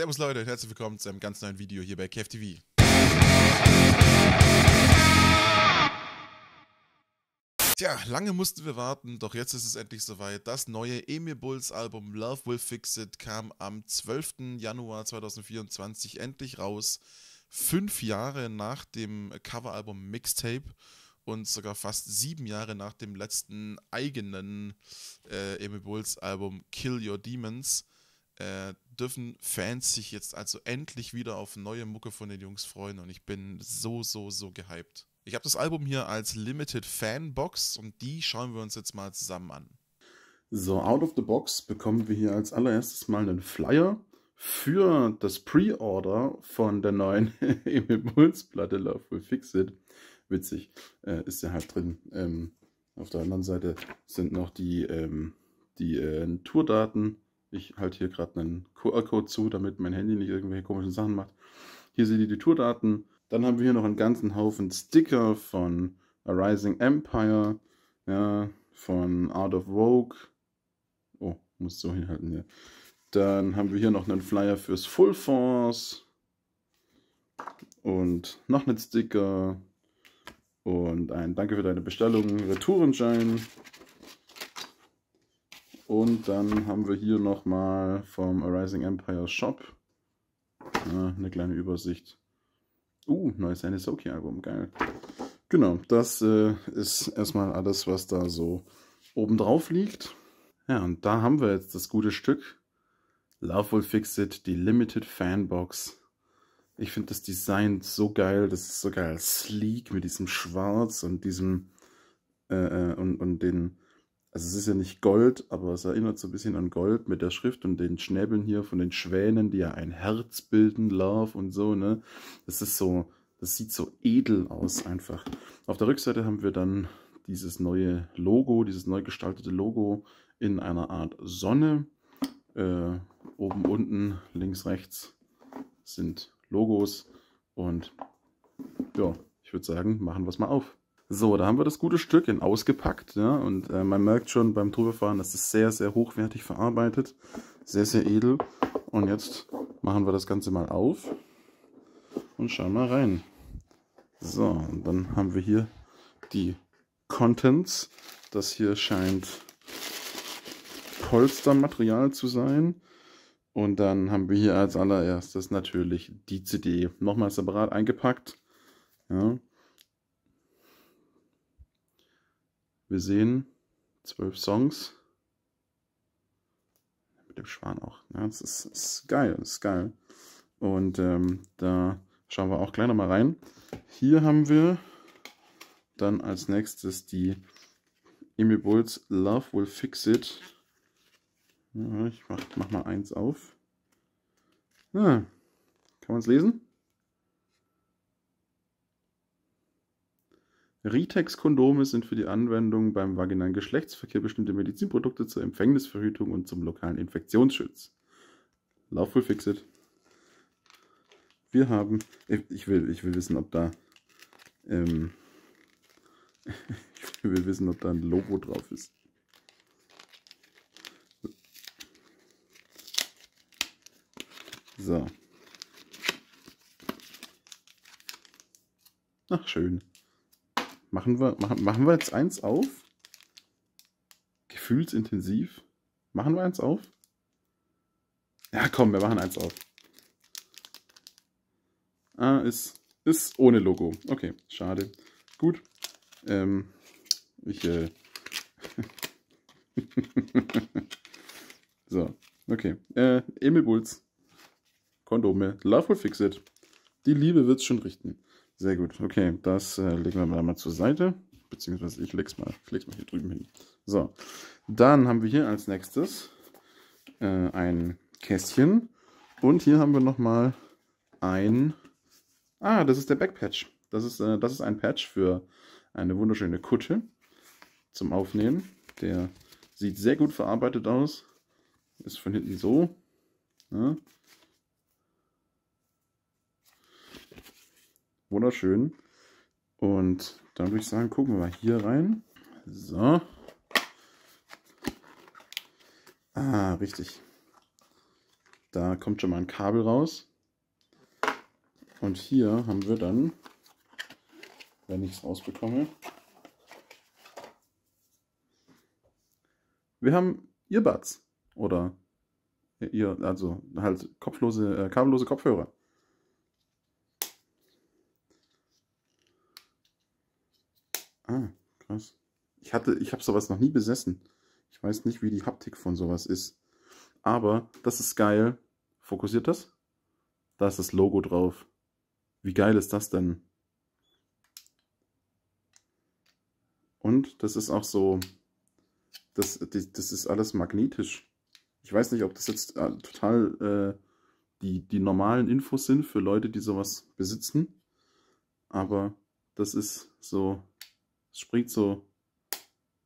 Servus Leute, herzlich willkommen zu einem ganz neuen Video hier bei KFTV. Tja, lange mussten wir warten, doch jetzt ist es endlich soweit. Das neue Emil Bulls Album Love Will Fix It kam am 12. Januar 2024 endlich raus. Fünf Jahre nach dem Coveralbum Mixtape und sogar fast sieben Jahre nach dem letzten eigenen äh, Emil Bulls Album Kill Your Demons. Äh, dürfen Fans sich jetzt also endlich wieder auf neue Mucke von den Jungs freuen und ich bin so, so, so gehypt. Ich habe das Album hier als Limited Fanbox und die schauen wir uns jetzt mal zusammen an. So, out of the box bekommen wir hier als allererstes mal einen Flyer für das Pre-Order von der neuen Emil Bulls-Platte Love Will Fix It. Witzig, äh, ist ja halt drin. Ähm, auf der anderen Seite sind noch die, ähm, die äh, Tourdaten ich halte hier gerade einen QR-Code zu, damit mein Handy nicht irgendwelche komischen Sachen macht. Hier seht ihr die Tourdaten. Dann haben wir hier noch einen ganzen Haufen Sticker von A Rising Empire, ja, von Art of Vogue. Oh, muss so hinhalten hier. Dann haben wir hier noch einen Flyer fürs Full Force. Und noch einen Sticker. Und ein Danke für deine Bestellung. Retourenschein. Und dann haben wir hier nochmal vom Arising Empire Shop äh, eine kleine Übersicht. Uh, neues Anisoki-Album, geil. Genau, das äh, ist erstmal alles, was da so oben drauf liegt. Ja, und da haben wir jetzt das gute Stück. Love Will Fix It, die Limited Fanbox. Ich finde das Design so geil, das ist so geil sleek mit diesem Schwarz und diesem äh, äh und, und den also es ist ja nicht Gold, aber es erinnert so ein bisschen an Gold mit der Schrift und den Schnäbeln hier von den Schwänen, die ja ein Herz bilden, Love und so, ne? Das ist so, das sieht so edel aus einfach. Auf der Rückseite haben wir dann dieses neue Logo, dieses neu gestaltete Logo in einer Art Sonne. Äh, oben, unten, links, rechts sind Logos und ja, ich würde sagen, machen wir es mal auf. So, da haben wir das gute Stück in ausgepackt. Ja? Und äh, man merkt schon beim Drüberfahren, das ist sehr, sehr hochwertig verarbeitet. Sehr, sehr edel. Und jetzt machen wir das Ganze mal auf und schauen mal rein. So, und dann haben wir hier die Contents. Das hier scheint Polstermaterial zu sein. Und dann haben wir hier als allererstes natürlich die CD nochmal separat eingepackt. Ja. Wir sehen zwölf Songs. Mit dem Schwan auch. Ja, ne? das ist, ist geil, das ist geil. Und ähm, da schauen wir auch gleich nochmal rein. Hier haben wir dann als nächstes die Emmy Bulls Love Will Fix It. Ja, ich mach, mach mal eins auf. Ah, kann man es lesen? Ritex-Kondome sind für die Anwendung beim vaginalen Geschlechtsverkehr bestimmte Medizinprodukte zur Empfängnisverhütung und zum lokalen Infektionsschutz. Lauf wohl fixit. Wir haben. Ich, will, ich will wissen, ob da. Ähm, ich will wissen, ob da ein Logo drauf ist. So. Ach, schön. Machen wir, machen, machen wir jetzt eins auf? Gefühlsintensiv? Machen wir eins auf? Ja, komm, wir machen eins auf. Ah, ist, ist ohne Logo. Okay, schade. Gut. Ähm, ich, äh so, okay. Äh, Emil Bulls. Kondome. Love will fix it. Die Liebe wird's schon richten. Sehr gut. Okay, das äh, legen wir mal, zur Seite. Beziehungsweise ich leg's mal, leg's mal hier drüben hin. So, dann haben wir hier als nächstes äh, ein Kästchen. Und hier haben wir nochmal ein... Ah, das ist der Backpatch. Das ist, äh, das ist ein Patch für eine wunderschöne Kutte zum Aufnehmen. Der sieht sehr gut verarbeitet aus. Ist von hinten so. Ja. Ne? Wunderschön. Und dann würde ich sagen, gucken wir mal hier rein. So. Ah, richtig. Da kommt schon mal ein Kabel raus. Und hier haben wir dann, wenn ich es rausbekomme, wir haben Earbuds oder ihr, also halt kopflose, äh, kabellose Kopfhörer. Ah, krass. Ich hatte, ich habe sowas noch nie besessen. Ich weiß nicht, wie die Haptik von sowas ist. Aber das ist geil. Fokussiert das? Da ist das Logo drauf. Wie geil ist das denn? Und das ist auch so, das, das ist alles magnetisch. Ich weiß nicht, ob das jetzt äh, total äh, die, die normalen Infos sind für Leute, die sowas besitzen. Aber das ist so es springt so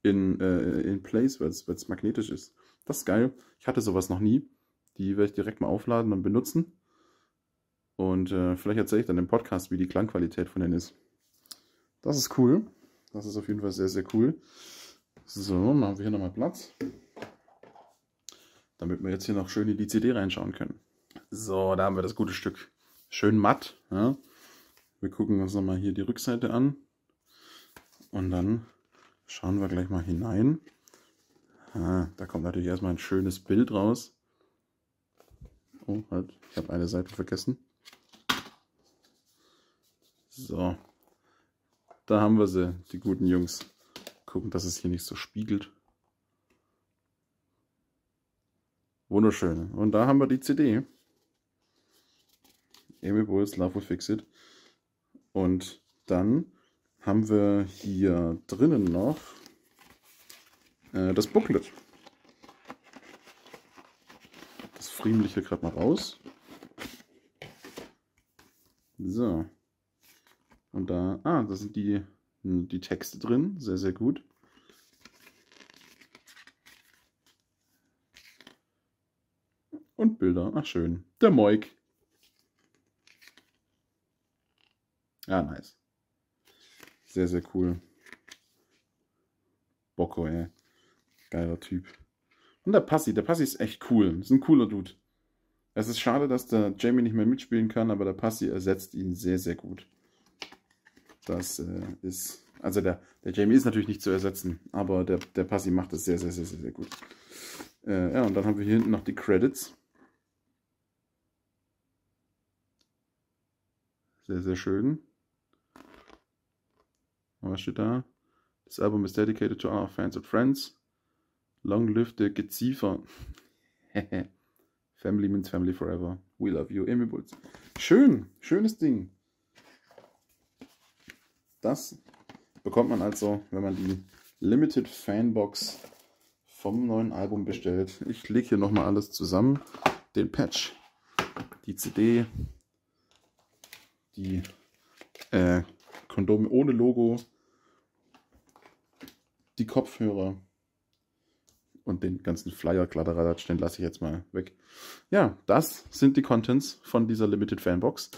in, äh, in place, weil es magnetisch ist. Das ist geil. Ich hatte sowas noch nie. Die werde ich direkt mal aufladen und benutzen. Und äh, vielleicht erzähle ich dann im Podcast, wie die Klangqualität von denen ist. Das ist cool. Das ist auf jeden Fall sehr, sehr cool. So, machen wir hier nochmal Platz. Damit wir jetzt hier noch schön in die CD reinschauen können. So, da haben wir das gute Stück. Schön matt. Ja. Wir gucken uns nochmal hier die Rückseite an. Und dann schauen wir gleich mal hinein. Ah, da kommt natürlich erstmal ein schönes Bild raus. Oh, halt, ich habe eine Seite vergessen. So, da haben wir sie, die guten Jungs. Gucken, dass es hier nicht so spiegelt. Wunderschön. Und da haben wir die CD. Amy Bulls Love Will Fix It. Und dann haben wir hier drinnen noch äh, das Booklet. Das friemel ich hier gerade mal raus. So. Und da, ah, da sind die, die Texte drin. Sehr, sehr gut. Und Bilder. Ach, schön. Der Moik. Ja, ah, nice sehr, sehr cool. Bocco, ey. Geiler Typ. Und der Passi, der Passi ist echt cool. Ist ein cooler Dude. Es ist schade, dass der Jamie nicht mehr mitspielen kann, aber der Passi ersetzt ihn sehr, sehr gut. Das äh, ist. Also der, der Jamie ist natürlich nicht zu ersetzen, aber der, der Passi macht das sehr, sehr, sehr, sehr, sehr gut. Äh, ja, und dann haben wir hier hinten noch die Credits. Sehr, sehr schön. Was steht da? Das Album ist dedicated to our fans and friends. Long live the Geziefer. family means family forever. We love you. Amy Bulls. Schön, schönes Ding. Das bekommt man also, wenn man die Limited Fanbox vom neuen Album bestellt. Ich lege hier nochmal alles zusammen. Den Patch, die CD, die äh, Kondome ohne Logo, die Kopfhörer und den ganzen Flyer, Kladderadatsch, den lasse ich jetzt mal weg. Ja, das sind die Contents von dieser Limited Fanbox.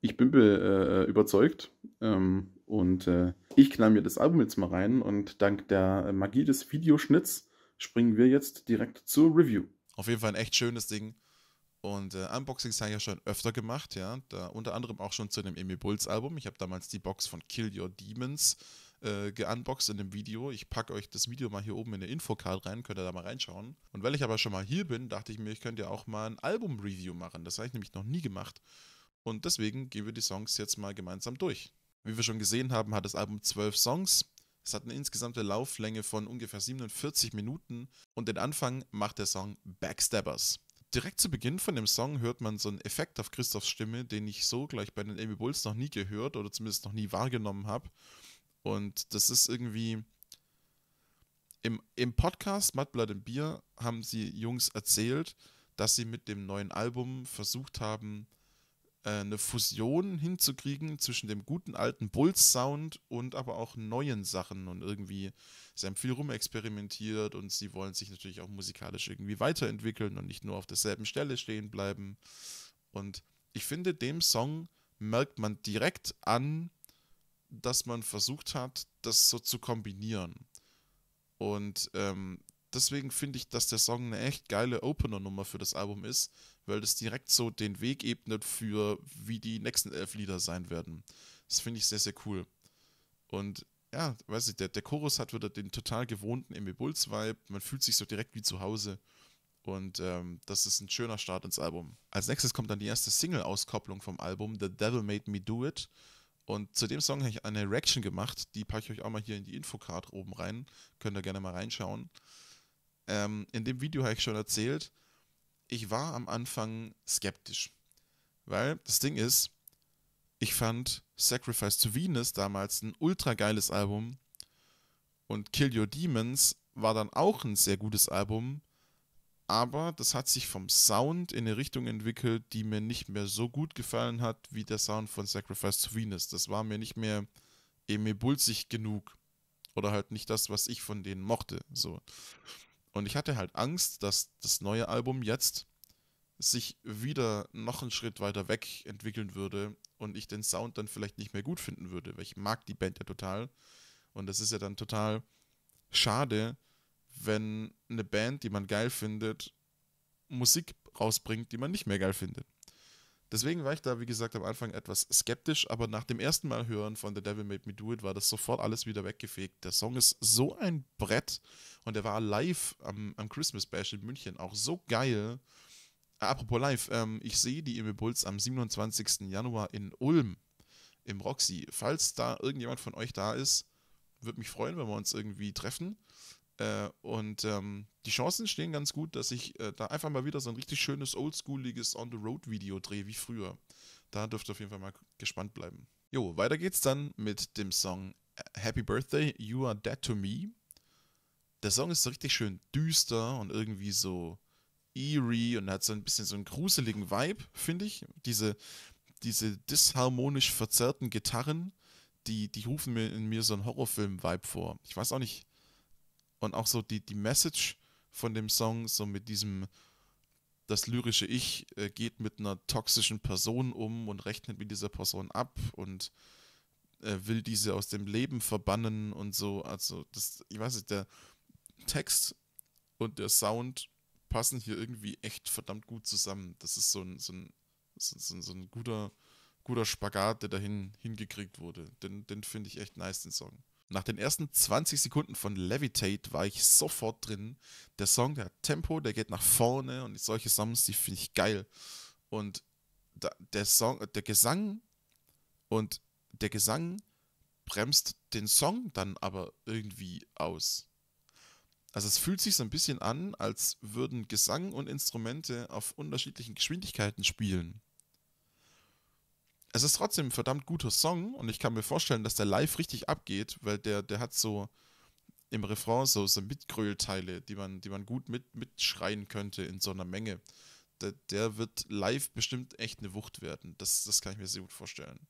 Ich bin äh, überzeugt ähm, und äh, ich knall mir das Album jetzt mal rein und dank der Magie des Videoschnitts springen wir jetzt direkt zur Review. Auf jeden Fall ein echt schönes Ding. Und äh, Unboxings habe ich ja schon öfter gemacht, ja. Da unter anderem auch schon zu dem Amy Bulls Album. Ich habe damals die Box von Kill Your Demons äh, äh, geunboxed in dem Video. Ich packe euch das Video mal hier oben in der Infocard rein, könnt ihr da mal reinschauen. Und weil ich aber schon mal hier bin, dachte ich mir, ich könnte ja auch mal ein Album-Review machen. Das habe ich nämlich noch nie gemacht. Und deswegen gehen wir die Songs jetzt mal gemeinsam durch. Wie wir schon gesehen haben, hat das Album zwölf Songs. Es hat eine insgesamte Lauflänge von ungefähr 47 Minuten und den Anfang macht der Song Backstabbers. Direkt zu Beginn von dem Song hört man so einen Effekt auf Christophs Stimme, den ich so gleich bei den Amy Bulls noch nie gehört oder zumindest noch nie wahrgenommen habe. Und das ist irgendwie. Im, im Podcast Mattblatt im Beer haben sie Jungs erzählt, dass sie mit dem neuen Album versucht haben, äh, eine Fusion hinzukriegen zwischen dem guten alten Bulls-Sound und aber auch neuen Sachen. Und irgendwie, sie haben viel rumexperimentiert und sie wollen sich natürlich auch musikalisch irgendwie weiterentwickeln und nicht nur auf derselben Stelle stehen bleiben. Und ich finde, dem Song merkt man direkt an, dass man versucht hat, das so zu kombinieren. Und ähm, deswegen finde ich, dass der Song eine echt geile Opener-Nummer für das Album ist, weil das direkt so den Weg ebnet für, wie die nächsten elf Lieder sein werden. Das finde ich sehr, sehr cool. Und ja, weiß ich, der, der Chorus hat wieder den total gewohnten Emmy Bulls-Vibe. Man fühlt sich so direkt wie zu Hause. Und ähm, das ist ein schöner Start ins Album. Als nächstes kommt dann die erste Single-Auskopplung vom Album, The Devil Made Me Do It. Und zu dem Song habe ich eine Reaction gemacht, die packe ich euch auch mal hier in die Infocard oben rein. Könnt ihr gerne mal reinschauen. Ähm, in dem Video habe ich schon erzählt, ich war am Anfang skeptisch. Weil das Ding ist, ich fand Sacrifice to Venus damals ein ultra geiles Album und Kill Your Demons war dann auch ein sehr gutes Album, aber das hat sich vom Sound in eine Richtung entwickelt, die mir nicht mehr so gut gefallen hat wie der Sound von Sacrifice to Venus. Das war mir nicht mehr emebulzig genug oder halt nicht das, was ich von denen mochte. So. Und ich hatte halt Angst, dass das neue Album jetzt sich wieder noch einen Schritt weiter weg entwickeln würde und ich den Sound dann vielleicht nicht mehr gut finden würde, weil ich mag die Band ja total. Und das ist ja dann total schade, wenn eine Band, die man geil findet, Musik rausbringt, die man nicht mehr geil findet. Deswegen war ich da, wie gesagt, am Anfang etwas skeptisch, aber nach dem ersten Mal hören von The Devil Made Me Do It war das sofort alles wieder weggefegt. Der Song ist so ein Brett und er war live am, am Christmas Bash in München auch so geil. Ah, apropos live, ähm, ich sehe die Emil Bulls am 27. Januar in Ulm im Roxy. Falls da irgendjemand von euch da ist, würde mich freuen, wenn wir uns irgendwie treffen. Äh, und ähm, die Chancen stehen ganz gut, dass ich äh, da einfach mal wieder so ein richtig schönes, oldschooliges On-the-Road-Video drehe wie früher. Da dürft ihr auf jeden Fall mal gespannt bleiben. Jo, weiter geht's dann mit dem Song äh, Happy Birthday, You Are Dead to Me. Der Song ist so richtig schön düster und irgendwie so eerie und hat so ein bisschen so einen gruseligen Vibe, finde ich. Diese, diese disharmonisch verzerrten Gitarren, die, die rufen mir in mir so einen Horrorfilm-Vibe vor. Ich weiß auch nicht, und auch so die, die Message von dem Song, so mit diesem, das lyrische Ich äh, geht mit einer toxischen Person um und rechnet mit dieser Person ab und äh, will diese aus dem Leben verbannen und so. Also, das, ich weiß nicht, der Text und der Sound passen hier irgendwie echt verdammt gut zusammen. Das ist so ein, so ein, so ein, so ein guter, guter Spagat, der dahin hingekriegt wurde. Den, den finde ich echt nice, den Song. Nach den ersten 20 Sekunden von Levitate war ich sofort drin. Der Song, der hat Tempo, der geht nach vorne und solche Songs, die finde ich geil. Und da, der Song, der Gesang und der Gesang bremst den Song dann aber irgendwie aus. Also es fühlt sich so ein bisschen an, als würden Gesang und Instrumente auf unterschiedlichen Geschwindigkeiten spielen es ist trotzdem ein verdammt guter Song und ich kann mir vorstellen, dass der live richtig abgeht, weil der, der hat so im Refrain so, so Mitgrölteile, die man, die man gut mit, mitschreien könnte in so einer Menge. Der, der wird live bestimmt echt eine Wucht werden. Das, das kann ich mir sehr gut vorstellen.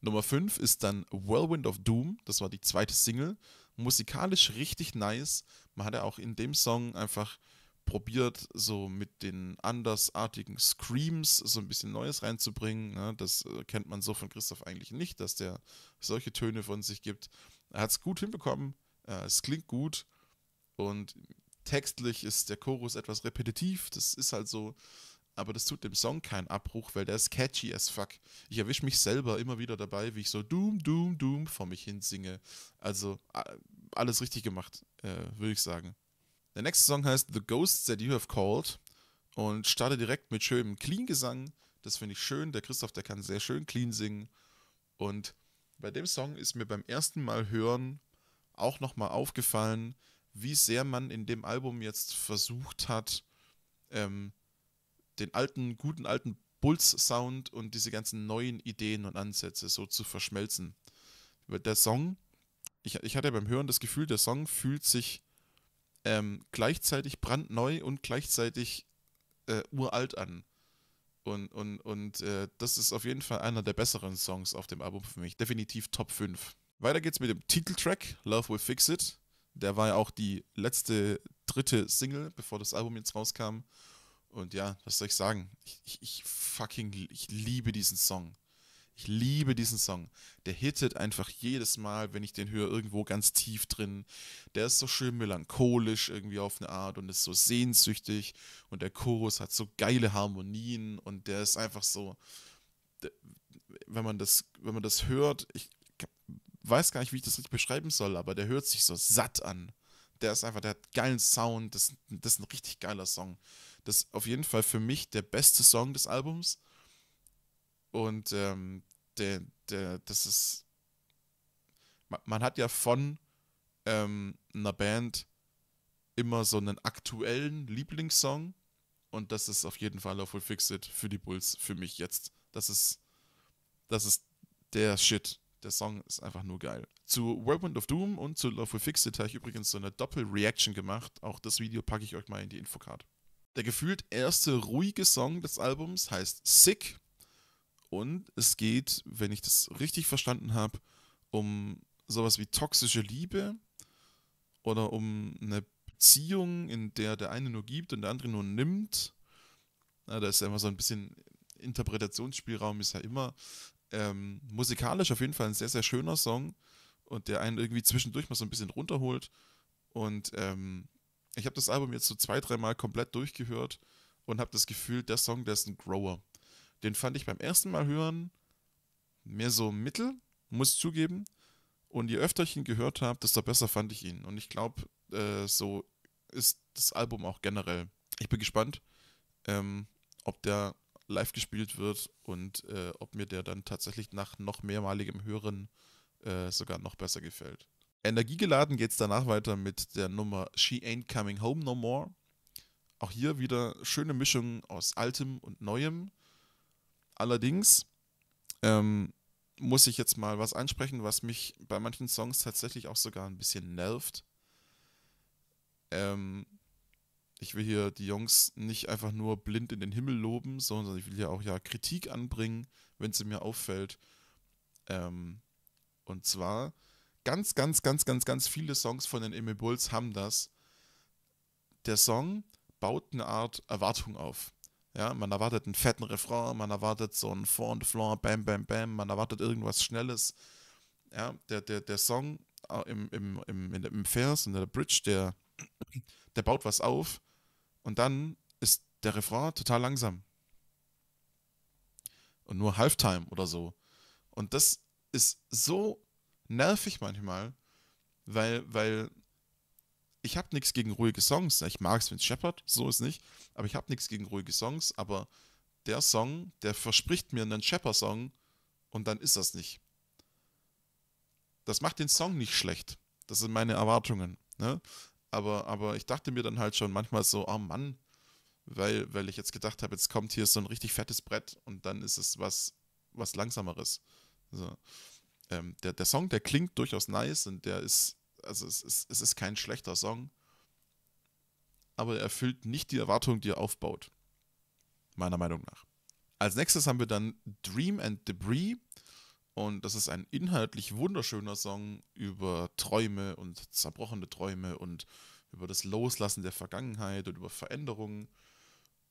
Nummer 5 ist dann Whirlwind of Doom, das war die zweite Single. Musikalisch richtig nice. Man hat ja auch in dem Song einfach probiert, so mit den andersartigen Screams so ein bisschen Neues reinzubringen. Ne? Das äh, kennt man so von Christoph eigentlich nicht, dass der solche Töne von sich gibt. Er hat es gut hinbekommen, äh, es klingt gut und textlich ist der Chorus etwas repetitiv, das ist halt so, aber das tut dem Song keinen Abbruch, weil der ist catchy as fuck. Ich erwische mich selber immer wieder dabei, wie ich so Doom, Doom, Doom vor mich hin singe. Also alles richtig gemacht, äh, würde ich sagen. Der nächste Song heißt The Ghosts That You Have Called und startet direkt mit schönem Clean-Gesang. Das finde ich schön. Der Christoph, der kann sehr schön clean singen. Und bei dem Song ist mir beim ersten Mal hören auch nochmal aufgefallen, wie sehr man in dem Album jetzt versucht hat, ähm, den alten, guten alten Bulls-Sound und diese ganzen neuen Ideen und Ansätze so zu verschmelzen. Der Song, ich, ich hatte beim Hören das Gefühl, der Song fühlt sich ähm, gleichzeitig brandneu und gleichzeitig äh, uralt an. Und, und, und äh, das ist auf jeden Fall einer der besseren Songs auf dem Album für mich. Definitiv Top 5. Weiter geht's mit dem Titeltrack Love Will Fix It. Der war ja auch die letzte, dritte Single, bevor das Album jetzt rauskam. Und ja, was soll ich sagen? Ich, ich, ich fucking, ich liebe diesen Song. Ich liebe diesen Song. Der hittet einfach jedes Mal, wenn ich den höre, irgendwo ganz tief drin. Der ist so schön melancholisch irgendwie auf eine Art und ist so sehnsüchtig. Und der Chorus hat so geile Harmonien und der ist einfach so, wenn man das, wenn man das hört, ich weiß gar nicht, wie ich das richtig beschreiben soll, aber der hört sich so satt an. Der ist einfach, der hat geilen Sound, das, das ist ein richtig geiler Song. Das ist auf jeden Fall für mich der beste Song des Albums. Und ähm, der, der, das ist. Man, man hat ja von ähm, einer Band immer so einen aktuellen Lieblingssong. Und das ist auf jeden Fall auf Will Fix It für die Bulls, für mich jetzt. Das ist, das ist der Shit. Der Song ist einfach nur geil. Zu Whirlwind of Doom und zu Love Will Fix It habe ich übrigens so eine Doppel-Reaction gemacht. Auch das Video packe ich euch mal in die Infocard. Der gefühlt erste ruhige Song des Albums heißt Sick und es geht, wenn ich das richtig verstanden habe, um sowas wie toxische Liebe oder um eine Beziehung, in der der eine nur gibt und der andere nur nimmt. Na, da ist ja immer so ein bisschen Interpretationsspielraum, ist ja immer ähm, musikalisch auf jeden Fall ein sehr, sehr schöner Song und der einen irgendwie zwischendurch mal so ein bisschen runterholt. Und ähm, ich habe das Album jetzt so zwei, dreimal komplett durchgehört und habe das Gefühl, der Song, der ist ein Grower. Den fand ich beim ersten Mal hören mehr so mittel, muss ich zugeben. Und je öfter ich ihn gehört habe, desto besser fand ich ihn. Und ich glaube, äh, so ist das Album auch generell. Ich bin gespannt, ähm, ob der live gespielt wird und äh, ob mir der dann tatsächlich nach noch mehrmaligem Hören äh, sogar noch besser gefällt. Energiegeladen geht es danach weiter mit der Nummer She Ain't Coming Home No More. Auch hier wieder schöne Mischung aus Altem und Neuem. Allerdings ähm, muss ich jetzt mal was ansprechen, was mich bei manchen Songs tatsächlich auch sogar ein bisschen nervt. Ähm, ich will hier die Jungs nicht einfach nur blind in den Himmel loben, sondern ich will hier auch ja Kritik anbringen, wenn sie mir auffällt. Ähm, und zwar ganz, ganz, ganz, ganz, ganz viele Songs von den Emmy Bulls haben das. Der Song baut eine Art Erwartung auf. Ja, man erwartet einen fetten Refrain, man erwartet so ein on the Floor, Bam Bam Bam, man erwartet irgendwas Schnelles. Ja, der, der, der Song äh, im, im, im, im Vers, in der Bridge, der, der baut was auf und dann ist der Refrain total langsam. Und nur Halftime oder so. Und das ist so nervig manchmal, weil, weil ich habe nichts gegen ruhige Songs. Ich mag es, wenn es scheppert, so ist nicht. Aber ich habe nichts gegen ruhige Songs. Aber der Song, der verspricht mir einen Schepper-Song und dann ist das nicht. Das macht den Song nicht schlecht. Das sind meine Erwartungen. Ne? Aber, aber ich dachte mir dann halt schon manchmal so, oh Mann, weil, weil ich jetzt gedacht habe, jetzt kommt hier so ein richtig fettes Brett und dann ist es was, was Langsameres. Also, ähm, der, der Song, der klingt durchaus nice und der ist also es ist, es ist kein schlechter Song, aber er erfüllt nicht die Erwartung, die er aufbaut. Meiner Meinung nach. Als nächstes haben wir dann Dream and Debris. Und das ist ein inhaltlich wunderschöner Song über Träume und zerbrochene Träume und über das Loslassen der Vergangenheit und über Veränderungen.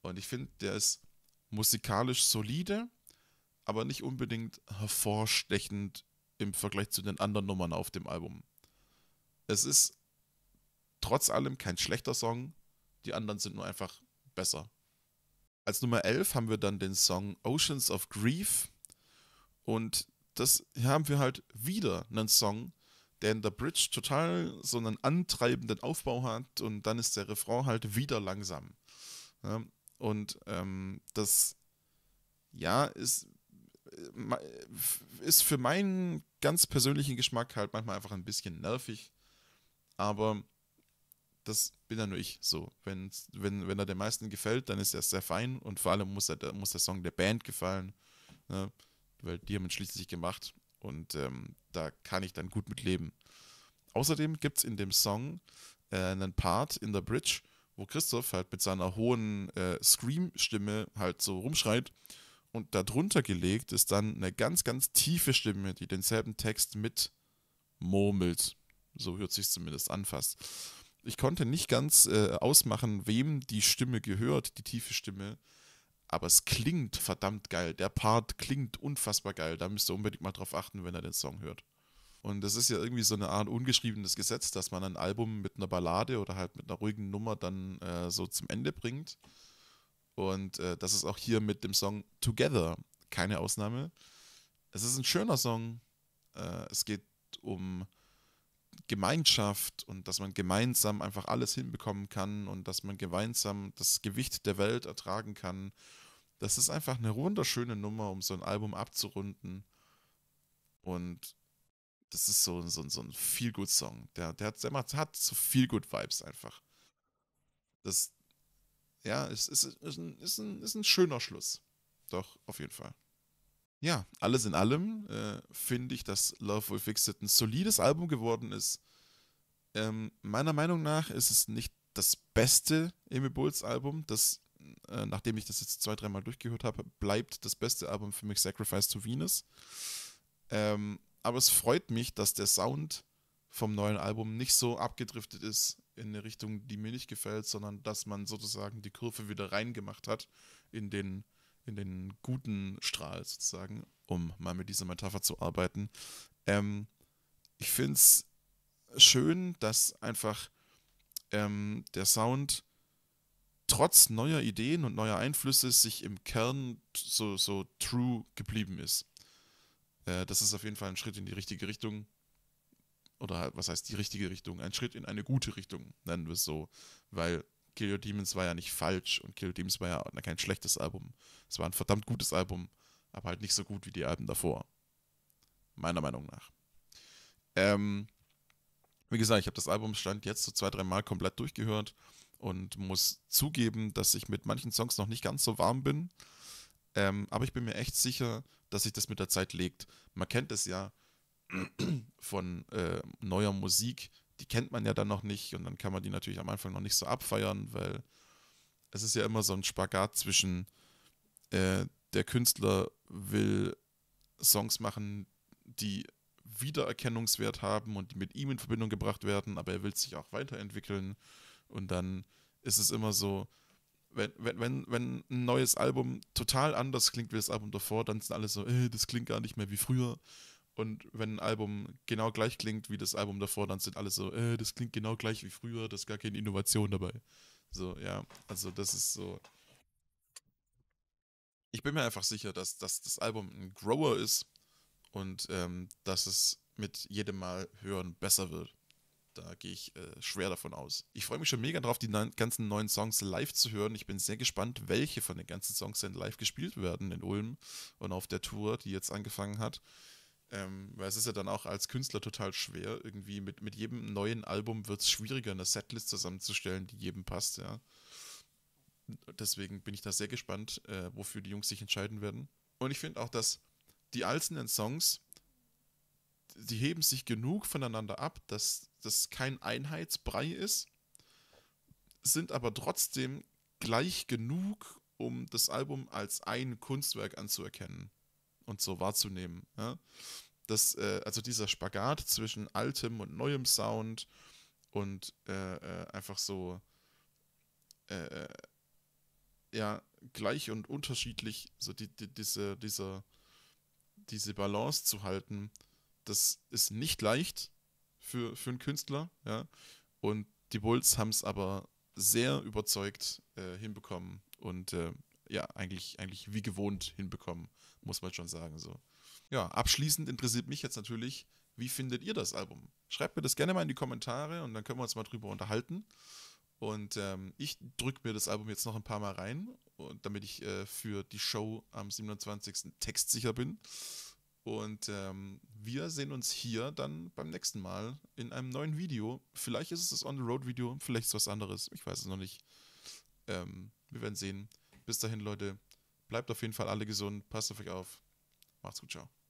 Und ich finde, der ist musikalisch solide, aber nicht unbedingt hervorstechend im Vergleich zu den anderen Nummern auf dem Album. Es ist trotz allem kein schlechter Song. Die anderen sind nur einfach besser. Als Nummer 11 haben wir dann den Song Oceans of Grief. Und das haben wir halt wieder einen Song, der in der Bridge total so einen antreibenden Aufbau hat und dann ist der Refrain halt wieder langsam. Ja, und ähm, das, ja, ist, äh, ist für meinen ganz persönlichen Geschmack halt manchmal einfach ein bisschen nervig aber das bin ja nur ich so. Wenn, wenn, wenn er den meisten gefällt, dann ist er sehr fein und vor allem muss, er, muss der Song der Band gefallen, ne? weil die haben ihn schließlich gemacht und ähm, da kann ich dann gut mit leben. Außerdem gibt es in dem Song äh, einen Part in der Bridge, wo Christoph halt mit seiner hohen äh, Scream-Stimme halt so rumschreit und darunter gelegt ist dann eine ganz, ganz tiefe Stimme, die denselben Text mit murmelt. So hört sich zumindest an fast. Ich konnte nicht ganz äh, ausmachen, wem die Stimme gehört, die tiefe Stimme. Aber es klingt verdammt geil. Der Part klingt unfassbar geil. Da müsst ihr unbedingt mal drauf achten, wenn ihr den Song hört. Und das ist ja irgendwie so eine Art ungeschriebenes Gesetz, dass man ein Album mit einer Ballade oder halt mit einer ruhigen Nummer dann äh, so zum Ende bringt. Und äh, das ist auch hier mit dem Song Together keine Ausnahme. Es ist ein schöner Song. Äh, es geht um Gemeinschaft und dass man gemeinsam einfach alles hinbekommen kann und dass man gemeinsam das Gewicht der Welt ertragen kann. Das ist einfach eine wunderschöne Nummer, um so ein Album abzurunden. Und das ist so, so, so ein Feel-Good-Song. Der, der, hat, der hat so Feel-Good-Vibes einfach. Das, ja, ist, ist, ist, ein, ist, ein, ist ein schöner Schluss. Doch, auf jeden Fall ja, alles in allem äh, finde ich, dass Love Will Fix It ein solides Album geworden ist. Ähm, meiner Meinung nach ist es nicht das beste Amy Bulls Album. Das, äh, nachdem ich das jetzt zwei, dreimal durchgehört habe, bleibt das beste Album für mich Sacrifice to Venus. Ähm, aber es freut mich, dass der Sound vom neuen Album nicht so abgedriftet ist in eine Richtung, die mir nicht gefällt, sondern dass man sozusagen die Kurve wieder reingemacht hat in den in den guten Strahl sozusagen, um mal mit dieser Metapher zu arbeiten. Ähm, ich finde es schön, dass einfach ähm, der Sound trotz neuer Ideen und neuer Einflüsse sich im Kern so, so true geblieben ist. Äh, das ist auf jeden Fall ein Schritt in die richtige Richtung. Oder halt, was heißt die richtige Richtung? Ein Schritt in eine gute Richtung, nennen wir es so. Weil Kill Your Demons war ja nicht falsch und Kill Your Demons war ja kein schlechtes Album. Es war ein verdammt gutes Album, aber halt nicht so gut wie die Alben davor. Meiner Meinung nach. Ähm, wie gesagt, ich habe das Album stand jetzt so zwei, drei Mal komplett durchgehört und muss zugeben, dass ich mit manchen Songs noch nicht ganz so warm bin. Ähm, aber ich bin mir echt sicher, dass sich das mit der Zeit legt. Man kennt es ja von äh, neuer Musik, die kennt man ja dann noch nicht und dann kann man die natürlich am Anfang noch nicht so abfeiern, weil es ist ja immer so ein Spagat zwischen äh, der Künstler will Songs machen, die Wiedererkennungswert haben und die mit ihm in Verbindung gebracht werden, aber er will sich auch weiterentwickeln und dann ist es immer so, wenn, wenn, wenn ein neues Album total anders klingt wie das Album davor, dann sind alle so, äh, das klingt gar nicht mehr wie früher. Und wenn ein Album genau gleich klingt wie das Album davor, dann sind alle so, äh, das klingt genau gleich wie früher, das ist gar keine Innovation dabei. So, ja, also das ist so. Ich bin mir einfach sicher, dass, dass das Album ein Grower ist und ähm, dass es mit jedem Mal hören besser wird. Da gehe ich äh, schwer davon aus. Ich freue mich schon mega drauf, die neun, ganzen neuen Songs live zu hören. Ich bin sehr gespannt, welche von den ganzen Songs denn live gespielt werden in Ulm und auf der Tour, die jetzt angefangen hat. Ähm, weil es ist ja dann auch als Künstler total schwer. Irgendwie mit, mit jedem neuen Album wird es schwieriger, eine Setlist zusammenzustellen, die jedem passt, ja. Deswegen bin ich da sehr gespannt, äh, wofür die Jungs sich entscheiden werden. Und ich finde auch, dass die einzelnen Songs, die heben sich genug voneinander ab, dass das kein Einheitsbrei ist, sind aber trotzdem gleich genug, um das Album als ein Kunstwerk anzuerkennen und so wahrzunehmen. Ja? Das, äh, also dieser Spagat zwischen altem und neuem Sound und äh, äh, einfach so äh, äh, ja, gleich und unterschiedlich, so die, die, diese, diese, diese Balance zu halten, das ist nicht leicht für, für einen Künstler, ja. Und die Bulls haben es aber sehr überzeugt äh, hinbekommen und ja, eigentlich, eigentlich wie gewohnt hinbekommen, muss man schon sagen. So. Ja, abschließend interessiert mich jetzt natürlich, wie findet ihr das Album? Schreibt mir das gerne mal in die Kommentare und dann können wir uns mal drüber unterhalten. Und ähm, ich drücke mir das Album jetzt noch ein paar Mal rein, damit ich äh, für die Show am 27. textsicher bin. Und ähm, wir sehen uns hier dann beim nächsten Mal in einem neuen Video. Vielleicht ist es das On-the-Road-Video, vielleicht ist es was anderes. Ich weiß es noch nicht. Ähm, wir werden sehen. Bis dahin, Leute, bleibt auf jeden Fall alle gesund, passt auf euch auf. Macht's gut, ciao.